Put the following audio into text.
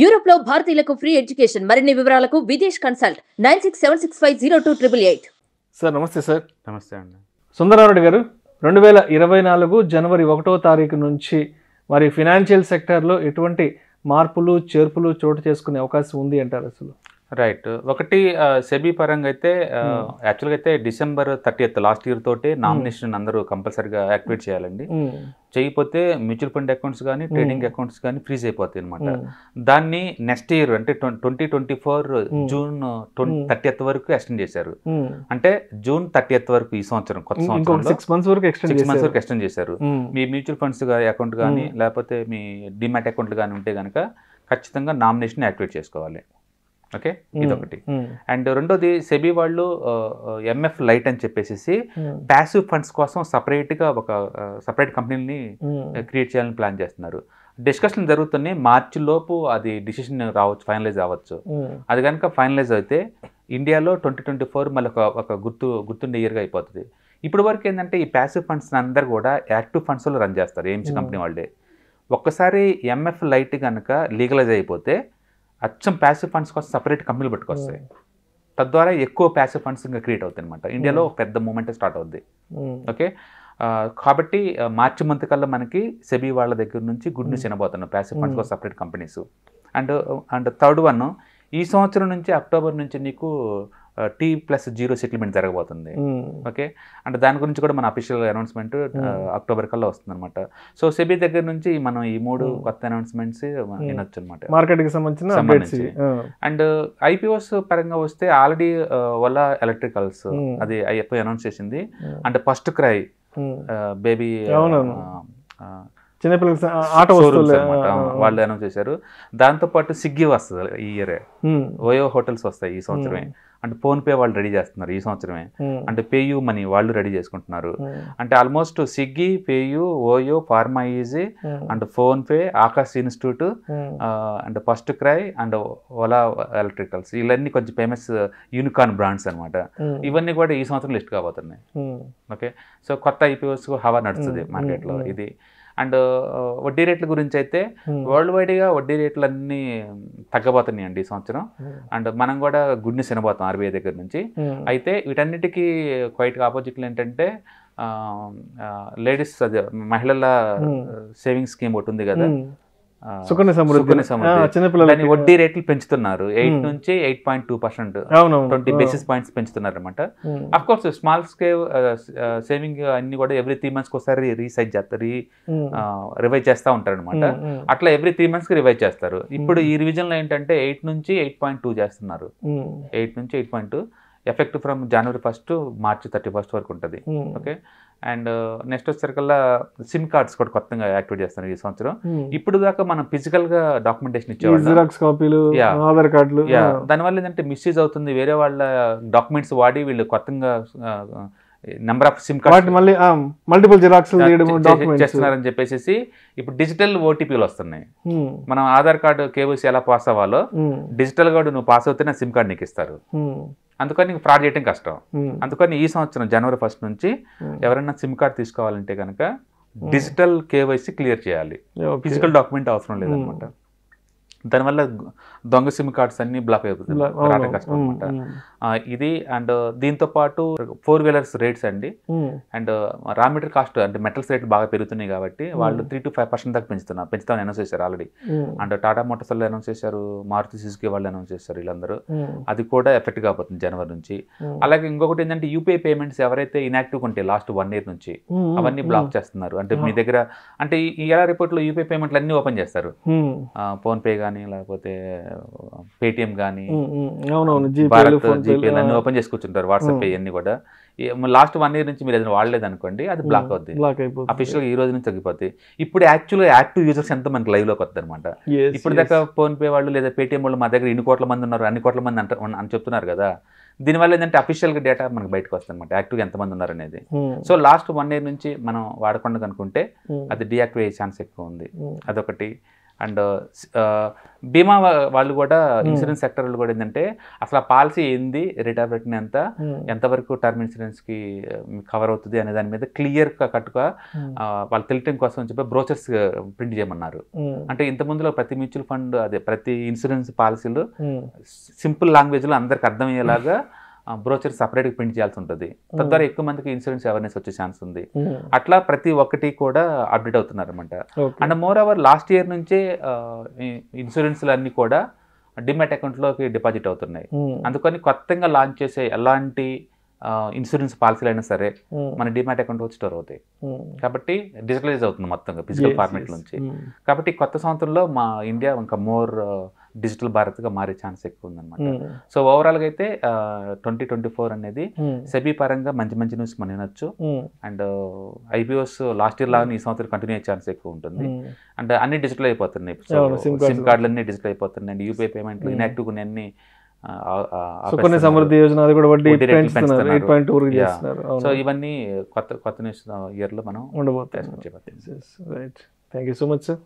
Europe లో భారతీయులకు free education మరిన్ని వివరాలకు Videsh consult nine six seven six five zero two triple eight sir నమస్తే సార్ నమస్తే అండి సుందరారెడ్డి గారు రెండు వేల ఇరవై నాలుగు జనవరి ఒకటో తారీఖు నుంచి మరి ఫినాన్షియల్ సెక్టర్లో ఎటువంటి మార్పులు చేర్పులు చోటు చేసుకునే అవకాశం ఉంది అంటారు అసలు రైట్ ఒకటి సెబీ పరంగా అయితే hmm. యాక్చువల్గా అయితే డిసెంబర్ థర్టీ లాస్ట్ ఇయర్ తోటి hmm. నామినేషన్ అందరూ కంపల్సరీగా యాక్టివేట్ hmm. చేయాలండి చేయకపోతే మ్యూచువల్ ఫండ్ అకౌంట్స్ కానీ ట్రేడింగ్ అకౌంట్స్ కానీ ఫ్రీజ్ అయిపోతాయి అనమాట దాన్ని నెక్స్ట్ ఇయర్ అంటే twenty twenty four June thirtieth వరకు ఎక్స్టెండ్ చేశారు అంటే జూన్ థర్టీ ఎత్ వరకు ఈ సంవత్సరం కొత్త సంవత్సరం సిక్స్ మంత్స్ వరకు సిక్స్ మంత్స్ వరకు ఎక్స్టెండ్ చేశారు మీ మ్యూచువల్ ఫండ్స్ అకౌంట్ కానీ లేకపోతే మీ డిమాట్ అకౌంట్లు కానీ ఉంటే కనుక ఖచ్చితంగా నామినేషన్ యాక్టివేట్ చేసుకోవాలి ఓకే ఇదొకటి అండ్ రెండోది సెబీ వాళ్ళు ఎంఎఫ్ లైట్ అని చెప్పేసి ప్యాసివ్ ఫండ్స్ కోసం సపరేట్ గా ఒక సపరేట్ కంపెనీని క్రియేట్ చేయాలని ప్లాన్ చేస్తున్నారు డిస్కషన్ జరుగుతున్నాయి లోపు అది డిసిషన్ రావచ్చు ఫైనలైజ్ అవ్వచ్చు అది కనుక ఫైనలైజ్ అయితే ఇండియాలో ట్వంటీ ట్వంటీ ఫోర్ మళ్ళీ ఒక ఒక గుర్తు గుర్తుండే ఇయర్గా అయిపోతుంది ఇప్పుడు వరకు ఏంటంటే ఈ ప్యాసివ్ ఫండ్స్ అందరు కూడా యాక్టివ్ ఫండ్స్లో రన్ చేస్తారు ఏమ్స్ కంపెనీ వాళ్ళే ఒక్కసారి ఎంఎఫ్ లైట్ కనుక లీగలైజ్ అయిపోతే అచ్చం ప్యాసివ్ ఫండ్స్ కోసం సపరేట్ కంపెనీలు పెట్టుకొస్తాయి hmm. తద్వారా ఎక్కువ ప్యాసివ్ ఫండ్స్ ఇంకా క్రియేట్ అవుతాయి అనమాట ఇండియాలో ఒక hmm. పెద్ద మూమెంట్ స్టార్ట్ అవుద్ది ఓకే hmm. కాబట్టి మార్చి మంత్ కల్లా మనకి సెబీ వాళ్ళ దగ్గర నుంచి గుడ్ న్యూస్ వినబోతున్నాం ప్యాసివ్ ఫండ్స్ కోసం separate companies and and third one ఈ సంవత్సరం నుంచి అక్టోబర్ నుంచి నీకు టీ ప్లస్ జీరో సెటిల్మెంట్ జరగబోతుంది ఓకే అంటే దాని గురించి కూడా మన అఫీషియల్ అనౌన్స్మెంట్ అక్టోబర్ కల్లా వస్తుంది అనమాట సో సెబీ దగ్గర నుంచి మనం ఈ మూడు కొత్త అనౌన్స్మెంట్స్ వినొచ్చు అనమాట మార్కెట్ కి సంబంధించి అండ్ ఐపీఓస్ పరంగా వస్తే ఆల్రెడీ వల్ల ఎలక్ట్రికల్స్ అది ఐఎఫ్ఐ అనౌన్స్ చేసింది అంటే ఫస్ట్ క్రై బేబీ చిన్నపిల్లలకి ఆట వాళ్ళు అనౌన్స్ చేశారు దాంతో పాటు సిగ్గి వస్తుంది ఈ ఇయర్ ఓయో హోటల్స్ వస్తాయి ఈ సంవత్సరమే అంటే ఫోన్పే వాళ్ళు రెడీ చేస్తున్నారు ఈ సంవత్సరమే అంటే యూ మనీ వాళ్ళు రెడీ చేసుకుంటున్నారు అంటే ఆల్మోస్ట్ స్విగ్గీ యూ OYO PharmEasy and PhonePe Aakash institute and FirstCry and Ola electricals ఇవన్నీ కొంచెం ఫేమస్ యూనికార్న్ బ్రాండ్స్ అనమాట ఇవన్నీ కూడా ఈ సంవత్సరం లిస్ట్ కాబోతున్నాయి ఓకే సో కొత్త ఐపీఓస్ హవా నడుస్తుంది మార్కెట్లో ఇది అండ్ వడ్డీ రేట్ల గురించి అయితే hmm. వరల్డ్ వైడ్గా వడ్డీ రేట్లన్నీ తగ్గబోతున్నాయి అండి ఈ సంవత్సరం hmm. అండ్ మనం కూడా గుడ్ని తినబోతాం ఆర్బీఐ దగ్గర నుంచి hmm. అయితే వీటన్నిటికీ క్వైట్గా ఆపోజిట్లు ఏంటంటే లేడీస్ అదే మహిళల సేవింగ్స్ స్కీమ్ ఒకటి ఉంది కదా సుకన్య సమృద్ధి వడ్డీ రేట్లు పెంచుతున్నారు ఎయిట్ hmm. నుంచి eight point two percent twenty basis points పెంచుతున్నారు అనమాట of course small scale saving అన్ని కూడా ఎవ్రీ త్రీ మంత్స్ ఒకసారి రీసైజ్ చేస్తారు రీ రివైజ్ చేస్తూ ఉంటారు అనమాట అట్లా ఎవ్రీ త్రీ మంత్స్ కి రివైజ్ చేస్తారు ఇప్పుడు hmm. ఈ రివిజన్ లో ఏంటంటే ఎయిట్ నుంచి ఎయిట్ పాయింట్ టూ చేస్తున్నారు hmm. ఎయిట్ నుంచి eight point two effect from January first March thirty first వరకు ఉంటుంది hmm. Okay and next uh, వచ్చేసరికల్లా సిమ్ కార్డ్స్ కూడా కొత్తగా యాక్టివేట్ చేస్తున్నారు ఈ సంవత్సరం hmm. ఇప్పుడు దాకా మనం ఫిజికల్ గా డాక్యుమెంటేషన్ ఇచ్చేవాళ్ళు ఆధార్ కార్డులు దానివల్ల ఏంటంటే మిస్యూజ్ అవుతుంది వేరే వాళ్ళ డాక్యుమెంట్స్ వాడి వీళ్ళు కొత్తగా uh, uh, number of SIM card మళ్ళీ మల్టిపుల్ జిరాక్స్ చేస్తున్నారని చెప్పేసి ఇప్పుడు డిజిటల్ ఓటీపీలు వస్తున్నాయి hmm. మనం ఆధార్ కార్డు కేవైసీ ఎలా పాస్ అవ్వాలో డిజిటల్ కార్డు నువ్వు పాస్ అవుతే నా సిమ్ కార్డు నీకు ఇస్తారు అందుకని ఫ్రాడ్ చేయడం కష్టం అందుకని ఈ సంవత్సరం జనవరి ఫస్ట్ నుంచి ఎవరైనా సిమ్ కార్డ్ తీసుకోవాలంటే కనుక డిజిటల్ కేవైసీ క్లియర్ చేయాలి ఫిజికల్ డాక్యుమెంట్ అవసరం లేదనమాట దానివల్ల దొంగ సిమ్ కార్డ్స్ అన్ని బ్లాక్ అయిపోతుంది కష్టం ఇది అండ్ దీంతో పాటు ఫోర్ వీలర్స్ రేట్స్ అండి అండ్ రా మెటీరియల్ కాస్ట్ అంటే మెటల్స్ రేట్ బాగా పెరుగుతున్నాయి కాబట్టి వాళ్ళు త్రీ టు ఫైవ్ పర్సెంట్ దాకా పెంచుతున్నారు పెంచుతామని అనౌన్స్ చేశారు ఆల్రెడీ అండ్ టాటా మోటార్స్ వాళ్ళు అనౌన్స్ చేశారు మారుతి సుజుకి వాళ్ళు అనౌన్స్ చేశారు వీళ్ళందరూ అది కూడా ఎఫెక్ట్ కాబోతుంది జనవరి నుంచి అలాగే ఇంకొకటి ఏంటంటే యూపీఐ పేమెంట్స్ ఎవరైతే ఇనాక్టివ్ ఉంటే లాస్ట్ వన్ ఇయర్ నుంచి అవన్నీ బ్లాక్ చేస్తున్నారు అంటే మీ దగ్గర అంటే ఈ ఎలా రిపోర్ట్లో యూపీఐ పేమెంట్లు అన్ని ఓపెన్ చేస్తారు ఫోన్పే కానీ కానీ లేకపోతే పేటిఎం కానీ జీపే ఓపెన్ చేసి వాట్సాప్ ఇవన్నీ కూడా లాస్ట్ వన్ ఇయర్ నుంచి మీరు ఏదైనా వాడలేదు అనుకోండి అది బ్లాక్ అవుతుంది అఫీషియల్ ఈ రోజు నుంచి తగ్గిపోతుంది ఇప్పుడు యాక్చువల్గా యాక్టివ్ యూజర్స్ ఎంత మనకి లైవ్ లోకి వస్తుంది అనమాట ఇప్పుడు దాకా ఫోన్ పే వాళ్ళు లేదా పేటిఎం వాళ్ళు మా దగ్గర ఇన్ని కోట్ల మంది ఉన్నారు అన్ని కోట్ల మంది అని చెప్తున్నారు కదా దీనివల్ల ఏంటంటే అఫీషియల్గా డేటా మనకి బయటకు వస్తుంది అనమాట యాక్టివ్గా ఎంతమంది ఉన్నారు అనేది సో లాస్ట్ వన్ ఇయర్ నుంచి మనం వాడకుండా అనుకుంటే అది డియాక్టివ్ అయ్యే ఛాన్స్ ఎక్కువ ఉంది అదొకటి అండ్ బీమా వాళ్ళు కూడా ఇన్సూరెన్స్ సెక్టర్ వాళ్ళు కూడా ఏంటంటే అసలు ఆ పాలసీ ఏంది రేట్ ఆఫ్ రిటర్న్ ఎంత ఎంతవరకు టర్మ్ ఇన్సూరెన్స్ కి కవర్ అవుతుంది అనే దాని మీద గా కట్టుగా వాళ్ళు తెలియటం కోసం చెప్పి బ్రోచర్స్ ప్రింట్ చేయమన్నారు అంటే ఇంత ముందులో ప్రతి మ్యూచువల్ ఫండ్ అదే ప్రతి ఇన్సూరెన్స్ పాలసీలు సింపుల్ లాంగ్వేజ్ లో అందరికి అర్థమయ్యేలాగా బ్రోచర్ సపరేట్ ప్రింట్ చేయాల్సి ఉంటుంది తద్వారా ఎక్కువ మందికి ఇన్సూరెన్స్ అవేర్నెస్ వచ్చే ఛాన్స్ ఉంది అట్లా ప్రతి ఒక్కటి కూడా అప్డేట్ అవుతున్నారు అనమాట and more over last year నుంచే ఇన్సూరెన్స్లు అన్ని కూడా డిమెట్ లోకి డిపాజిట్ అవుతున్నాయి అందుకని కొత్తగా లాంచ్ చేసే ఎలాంటి ఇన్సూరెన్స్ పాలసీలు అయినా సరే మన డిమాట్ అకౌంట్ వచ్చి స్టోర్ అవుతాయి కాబట్టి డిజిటలైజ్ అవుతుంది మొత్తంగా ఫిజికల్ ఫార్మేట్ నుంచి కాబట్టి కొత్త సంవత్సరంలో మా ఇండియా ఇంకా మోర్ డిజిటల్ భారత్గా మారే ఛాన్స్ ఎక్కువ ఉందన్నమాట సో ఓవరాల్గా అయితే ట్వంటీ ట్వంటీ ఫోర్ అనేది సెబీ పరంగా మంచి మంచి న్యూస్ మనం వినొచ్చు అండ్ ఐపీఎస్ లాస్ట్ ఇయర్ లాగా ఈ సంవత్సరం కంటిన్యూ అయ్యే ఛాన్స్ ఎక్కువ ఉంటుంది అండ్ అన్ని డిజిటల్ అయిపోతున్నాయి సిమ్ కార్డులు అన్ని డిజిటల్ అయిపోతున్నాయి అండ్ యూపీఐ పేమెంట్లు ఇన్యాక్టివ్ కొన్ని అన్ని సుకన్య సమృద్ధి యోజన కూడా వడ్డీ సో ఇవన్నీ కొత్త కొత్త న్యూస్ ఇయర్లో మనం ఉండబోతాయి thank you so much sir